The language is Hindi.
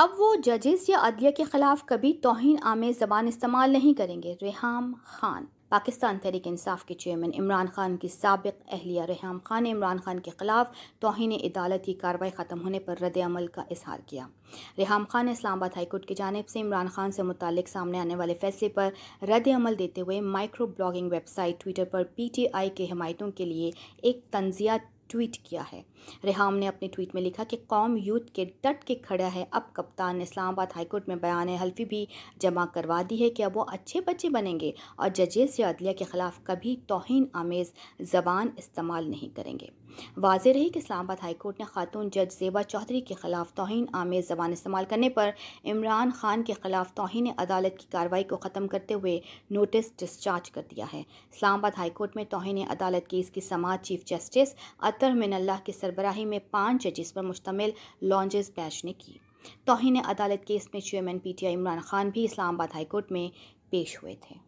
अब वो जजेस या अदलिया के खिलाफ कभी तोहन आमे जबान इस्तेमाल नहीं करेंगे रेहम खान पाकिस्तान तहरीक इंसाफ के चेयरमैन इमरान खान की सबक अहलिया रेहम खान ने इमरान खान के खिलाफ तोहन अदालत की कार्रवाई ख़त्म होने पर रदल का इजहार किया रेहम खान ने इस्लामाबाद हाईकोर्ट की जानब से इमरान खान से मुतक सामने आने वाले फैसले पर रदल देते हुए माइक्रो ब्लॉगिंग वेबसाइट ट्विटर पर पी टी आई के हमायतों के लिए एक तंजिया ट्वीट किया है रेहाम ने अपने ट्वीट में लिखा कि कौम यूथ के डट के खड़ा है अब कप्तान ने इस्लामाबाद हाईकोर्ट में बयान हल्फी भी जमा करवा दी है कि अब वो अच्छे बच्चे बनेंगे और जजेस या अदलिया के ख़िलाफ़ कभी तोहन आमेज़ ज़बान इस्तेमाल नहीं करेंगे वाज रही कि इस्लामाबाद हाईकोर्ट ने खातून जज जेबा चौधरी के खिलाफ तोहन आमेज़ ज़बान इस्तेमाल करने पर इमरान खान के खिलाफ तोहन अदालत की कार्रवाई को ख़त्म करते हुए नोटिस डिस्चार्ज कर दिया है इस्लामाबाद हाईकोर्ट में तोहन अदालत केस की समाज चीफ जस्टिस कतर में अल्लाह की सरबराही में पाँच जजिस पर मुश्तमिल लॉन्जेस बैच ने की तोहन अदालत केस में चेयरमैन पीटीआई इमरान खान भी इस्लामाबाद हाईकोर्ट में पेश हुए थे